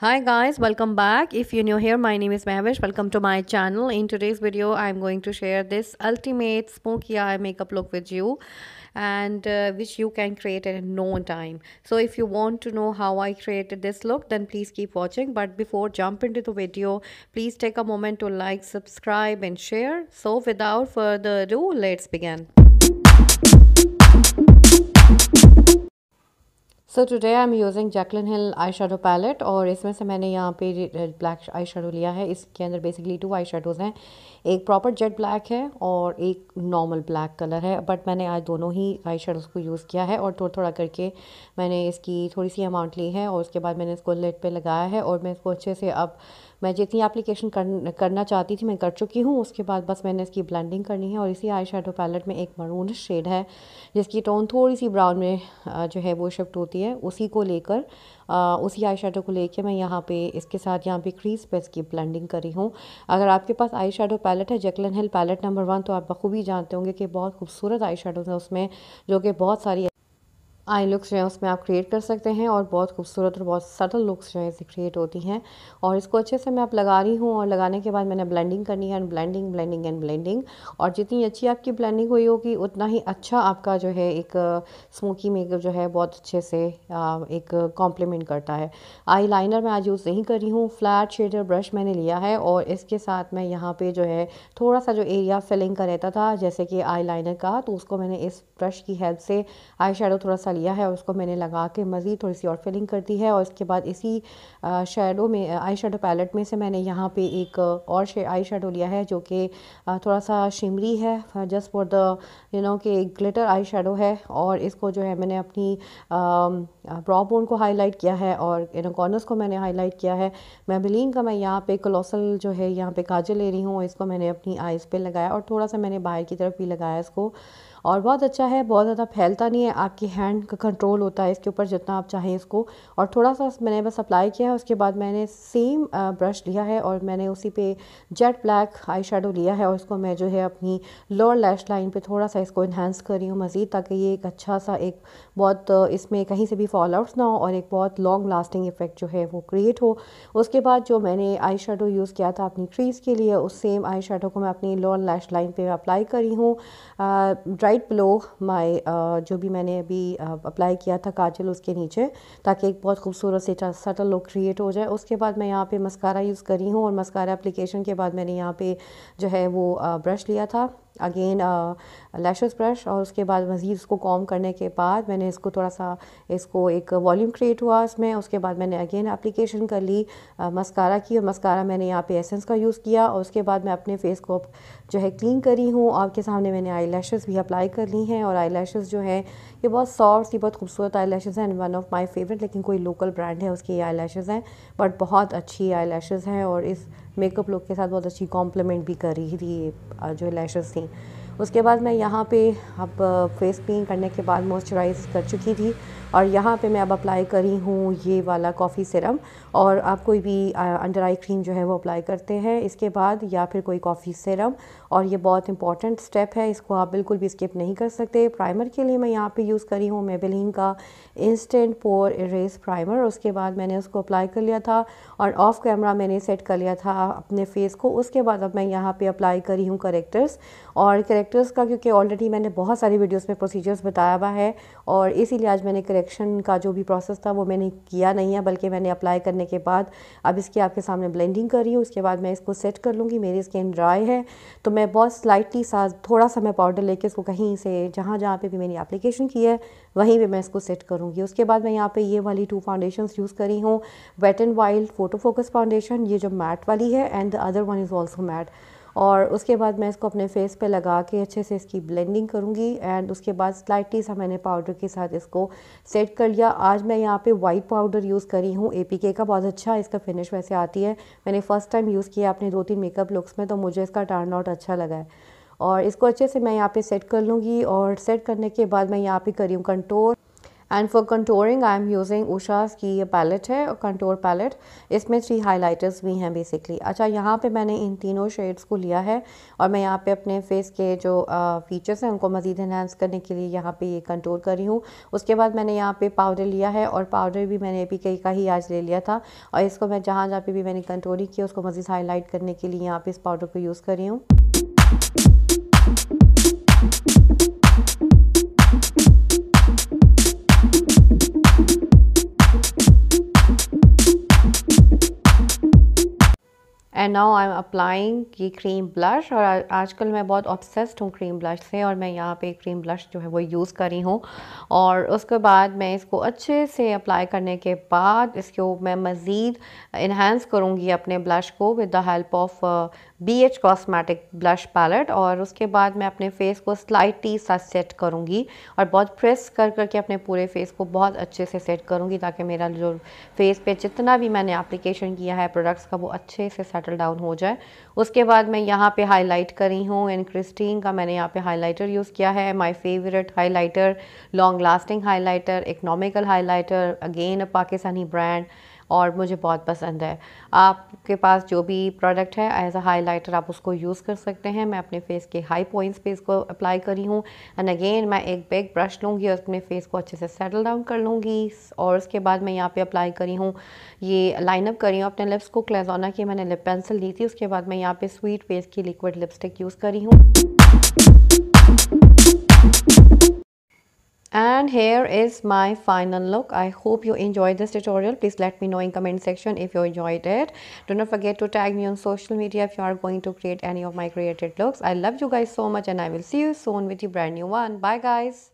hi guys welcome back if you're new here my name is Mavish welcome to my channel in today's video I'm going to share this ultimate smoky eye makeup look with you and uh, which you can create in no time so if you want to know how I created this look then please keep watching but before jump into the video please take a moment to like subscribe and share so without further ado let's begin so today I am using Jaclyn Hill eye shadow palette और इसमें से मैंने यहाँ पे black eye shadow लिया है इसके अंदर बेसिकली टू आई शेडोज़ हैं एक प्रॉपर जेट ब्लैक है और एक नॉर्मल ब्लैक कलर है बट मैंने आज दोनों ही आई शेडोज़ को यूज़ किया है और थोड़ा थोड़ा करके मैंने इसकी थोड़ी सी अमाउंट ली है और उसके बाद मैंने इसको लेट पर लगाया है और मैं इसको अच्छे से अब मैं जितनी एप्लीकेशन कर, करना चाहती थी मैं कर चुकी हूँ उसके बाद बस मैंने इसकी ब्लेंडिंग करनी है और इसी आई शेडो पैलेट में एक मरून शेड है जिसकी टोन थोड़ी सी ब्राउन में जो है वो शिफ्ट होती है उसी को लेकर उसी आई शेडो को लेकर मैं यहाँ पे इसके साथ यहाँ पे क्रीज पे इसकी ब्लेंडिंग करी हूँ अगर आपके पास आई शेडो पैलेट है Jaclyn Hill palette number one तो आप बखूबी जानते होंगे कि बहुत खूबसूरत आई शेडोज़ हैं उसमें जो कि बहुत सारी आई लुक्स जो है उसमें आप क्रिएट कर सकते हैं और बहुत खूबसूरत और बहुत सटल लुक्स जो है इसे क्रिएट होती हैं और इसको अच्छे से मैं आप लगा रही हूँ और लगाने के बाद मैंने ब्लेंडिंग करनी है and blending blending and blending और जितनी अच्छी आपकी ब्लेंडिंग हुई होगी उतना ही अच्छा आपका जो है एक स्मोकी मेकअप जो है बहुत अच्छे से एक कॉम्प्लीमेंट करता है आई लाइनर मैं आज यूज़ नहीं कर रही हूँ फ्लैट शेडर ब्रश मैंने लिया है और इसके साथ मैं यहाँ पर जो है थोड़ा सा जो एरिया फिलिंग का रहता था जैसे कि आई का तो उसको मैंने इस ब्रश की हेल्प से आई थोड़ा सा लिया है उसको मैंने लगा के मज़ीद थोड़ी सी और फिलिंग कर दी है और उसके बाद इसी शेडो में आई शेडो पैलेट में से मैंने यहाँ पे एक और शे, आई शेडो लिया है जो कि थोड़ा सा शिमरी है just for the you know कि एक ग्लिटर आई शेडो है और इसको जो है मैंने अपनी ब्रॉ बोन को हाईलाइट किया है और इन कॉर्नर्स को मैंने हाईलाइट किया है मेबलिन का मैं यहाँ पे कलोसल जो है यहाँ पे काजल ले रही हूँ इसको मैंने अपनी आइज़ पर लगाया और थोड़ा सा मैंने बाहर की तरफ भी लगाया इसको और बहुत अच्छा है बहुत ज़्यादा फैलता नहीं है आपकी हैंड का कंट्रोल होता है इसके ऊपर जितना आप चाहें इसको और थोड़ा सा मैंने बस अप्लाई किया है उसके बाद मैंने सेम ब्रश लिया है और मैंने उसी पे जेट ब्लैक आई लिया है और इसको मैं जो है अपनी लोअर लैश लाइन पर थोड़ा सा इसको इन्हेंस कर रही हूँ मज़ीद ताकि ये एक अच्छा सा एक बहुत इसमें कहीं से भी फॉल आउट्स ना हो और एक बहुत लॉन्ग लास्टिंग इफ़ेक्ट जो है वो क्रिएट हो उसके बाद जो मैंने आई यूज़ किया था अपनी ट्रीज़ के लिए उस सेम आई को मैं अपनी लोअर लैश लाइन पर अप्लाई करी हूँ राइट बिलो माई जो भी मैंने अभी अप्लाई uh, किया था काजल उसके नीचे ताकि एक बहुत खूबसूरत से सटल लुक क्रिएट हो जाए उसके बाद मैं यहाँ पे मस्कारा यूज़ करी हूँ और मस्कारा एप्लीकेशन के बाद मैंने यहाँ पे जो है वो ब्रश uh, लिया था अगेन लैशेज़ ब्रश और उसके बाद मज़ीद उसको कॉम करने के बाद मैंने इसको थोड़ा सा इसको एक वॉल्यूम क्रिएट हुआ इसमें उसके बाद मैंने अगेन एप्लीकेशन कर ली मस्कारा uh, की और मस्कारा मैंने यहाँ पे एसेंस का यूज़ किया और उसके बाद मैं अपने फेस को जो है क्लीन करी हूँ आपके सामने मैंने आई भी अप्लाई कर ली हैं और आई जो हैं ये बहुत सॉफ्ट ही बहुत खूबसूरत आई लैशेज़ हैं वन ऑफ माई फेवरेट लेकिन कोई लोकल ब्रांड है उसकी आई लैशेज़ हैं बट बहुत अच्छी आई लैशेज़ हैं और इस मेकअप लुक के साथ बहुत अच्छी कॉम्प्लीमेंट भी कर रही थी uh, जो लैशेज़ थी थी उसके बाद मैं यहाँ पे अब फेस क्लीन करने के बाद मॉइस्चराइज़ कर चुकी थी और यहाँ पे मैं अब अप्लाई करी हूँ ये वाला कॉफ़ी सिरम और आप कोई भी अंडर आई क्रीम जो है वो अप्लाई करते हैं इसके बाद या फिर कोई कॉफ़ी सिरम और ये बहुत इंपॉर्टेंट स्टेप है इसको आप बिल्कुल भी स्किप नहीं कर सकते प्राइमर के लिए मैं यहाँ पे यूज़ करी हूँ मेबेलिन का इंस्टेंट पोर इरेज प्राइमर उसके बाद मैंने उसको अप्लाई कर लिया था और ऑफ़ कैमरा मैंने सेट कर लिया था अपने फेस को उसके बाद अब मैं यहाँ पर अप्लाई करी हूँ करेक्टर्स और करेक्टर्स का क्योंकि ऑलरेडी मैंने बहुत सारी वीडियोज़ में प्रोसीजर्स बताया हुआ है और इसीलिए आज मैंने करेक्शन का जो भी प्रोसेस था वो मैंने किया नहीं है बल्कि मैंने अप्लाई करने के बाद अब इसकी आपके सामने ब्लेंडिंग कर रही हूँ उसके बाद मैं इसको सेट कर लूँगी मेरी स्किन ड्राई है तो मैं बहुत स्लाइटली सा थोड़ा सा मैं पाउडर लेके इसको कहीं से जहाँ जहाँ पर भी मैंने अप्लीकेशन की है वहीं पर मैं इसको सेट करूँगी उसके बाद मैं यहाँ पर ये वाली टू फाउंडेशन यूज़ करी हूँ wet and wild photo focus foundation ये जो मैट वाली है and the other one is also matte और उसके बाद मैं इसको अपने फेस पे लगा के अच्छे से इसकी ब्लेंडिंग करूँगी एंड उसके बाद स्लाइटली सा मैंने पाउडर के साथ इसको सेट कर लिया आज मैं यहाँ पे वाइट पाउडर यूज़ करी हूँ ए का बहुत अच्छा इसका फिनिश वैसे आती है मैंने फ़र्स्ट टाइम यूज़ किया अपने दो तीन मेकअप लुक्स में तो मुझे इसका टर्न आउट अच्छा लगा है और इसको अच्छे से मैं यहाँ पे सेट कर लूँगी और सेट करने के बाद मैं यहाँ पे करी हूँ contour and for contouring I am using उषाज की ये पैलेट है और कंटोर पैलेट इसमें थ्री हाइलाइटर्स भी हैं बेसिकली अच्छा यहाँ पे मैंने इन तीनों शेड्स को लिया है और मैं यहाँ पे अपने फेस के जो फीचर्स हैं उनको मज़ीद इन्हेंस करने के लिए यहाँ पे ये कंटोर कर रही हूँ उसके बाद मैंने यहाँ पे पाउडर लिया है और पाउडर भी मैंने अभी कई का ही आज ले लिया था और इसको मैं जहाँ जहाँ पर भी मैंने ही किया उसको मज़ीद हाईलाइट करने के लिए यहाँ पे इस पाउडर को यूज़ कर रही हूँ and now I am applying ये क्रीम ब्लश और आजकल मैं बहुत ऑब्सेस्ड हूँ क्रीम ब्लश से और मैं यहाँ पे क्रीम ब्लश जो है वो यूज़ करी हूँ और उसके बाद मैं इसको अच्छे से अप्लाई करने के बाद इसको मैं मज़ीद इन्हेंस करूँगी अपने ब्लश को with the help of B H cosmetic blush palette और उसके बाद मैं अपने फेस को स्लाइटली सा सेट करूँगी और बहुत प्रेस कर करके अपने पूरे फेस को बहुत अच्छे से सेट करूँगी ताकि मेरा जो फेस पे जितना भी मैंने एप्लीकेशन किया है प्रोडक्ट्स का वो अच्छे से सेट सेटल डाउन हो जाए उसके बाद मैं यहाँ पे हाईलाइट करी हूँ एंड क्रिस्टीन का मैंने यहाँ पे हाईलाइटर यूज़ किया है my favourite highlighter long lasting highlighter economical highlighter again a Pakistani brand और मुझे बहुत पसंद है आपके पास जो भी प्रोडक्ट है एज अ हाईलाइटर आप उसको यूज़ कर सकते हैं मैं अपने फेस के हाई पॉइंट्स पे इसको अप्लाई करी हूँ एंड अगेन मैं एक बिग ब्रश लूँगी और अपने फेस को अच्छे से सेटल डाउन कर लूँगी और उसके बाद मैं यहाँ पर अप्लाई करी हूँ ये लाइनअप करी हूँ अपने लिप्स को क्लेजोना की मैंने लिप पेंसिल ली थी उसके बाद मैं यहाँ पर स्वीट फेस की लिक्विड लिपस्टिक यूज़ करी हूँ and here is my final look i hope you enjoyed this tutorial please let me know in comment section if you enjoyed it do not forget to tag me on social media if you are going to create any of my created looks i love you guys so much and i will see you soon with your brand new one bye guys